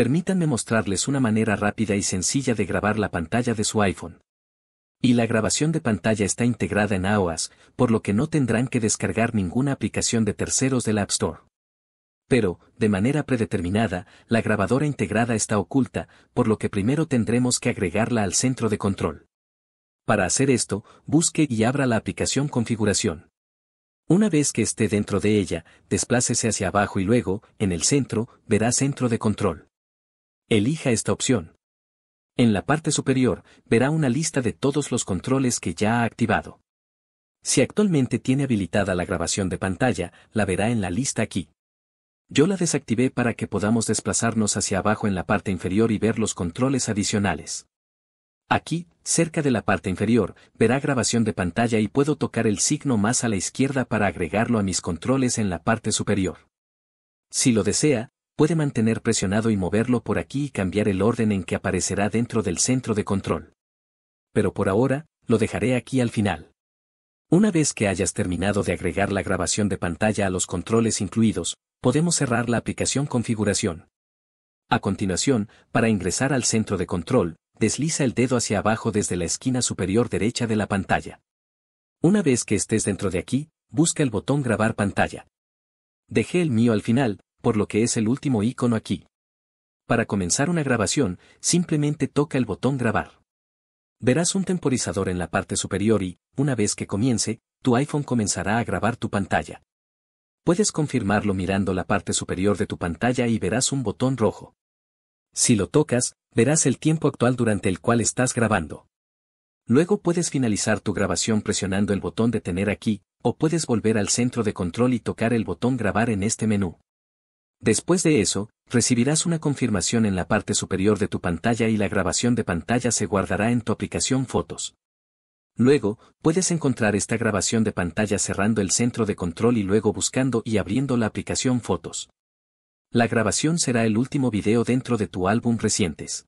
Permítanme mostrarles una manera rápida y sencilla de grabar la pantalla de su iPhone. Y la grabación de pantalla está integrada en iOS, por lo que no tendrán que descargar ninguna aplicación de terceros del App Store. Pero, de manera predeterminada, la grabadora integrada está oculta, por lo que primero tendremos que agregarla al centro de control. Para hacer esto, busque y abra la aplicación Configuración. Una vez que esté dentro de ella, desplácese hacia abajo y luego, en el centro, verá Centro de Control. Elija esta opción. En la parte superior, verá una lista de todos los controles que ya ha activado. Si actualmente tiene habilitada la grabación de pantalla, la verá en la lista aquí. Yo la desactivé para que podamos desplazarnos hacia abajo en la parte inferior y ver los controles adicionales. Aquí, cerca de la parte inferior, verá grabación de pantalla y puedo tocar el signo más a la izquierda para agregarlo a mis controles en la parte superior. Si lo desea, puede mantener presionado y moverlo por aquí y cambiar el orden en que aparecerá dentro del centro de control. Pero por ahora, lo dejaré aquí al final. Una vez que hayas terminado de agregar la grabación de pantalla a los controles incluidos, podemos cerrar la aplicación Configuración. A continuación, para ingresar al centro de control, desliza el dedo hacia abajo desde la esquina superior derecha de la pantalla. Una vez que estés dentro de aquí, busca el botón Grabar pantalla. Dejé el mío al final, por lo que es el último icono aquí. Para comenzar una grabación, simplemente toca el botón grabar. Verás un temporizador en la parte superior y, una vez que comience, tu iPhone comenzará a grabar tu pantalla. Puedes confirmarlo mirando la parte superior de tu pantalla y verás un botón rojo. Si lo tocas, verás el tiempo actual durante el cual estás grabando. Luego puedes finalizar tu grabación presionando el botón detener aquí, o puedes volver al centro de control y tocar el botón grabar en este menú. Después de eso, recibirás una confirmación en la parte superior de tu pantalla y la grabación de pantalla se guardará en tu aplicación Fotos. Luego, puedes encontrar esta grabación de pantalla cerrando el centro de control y luego buscando y abriendo la aplicación Fotos. La grabación será el último video dentro de tu álbum recientes.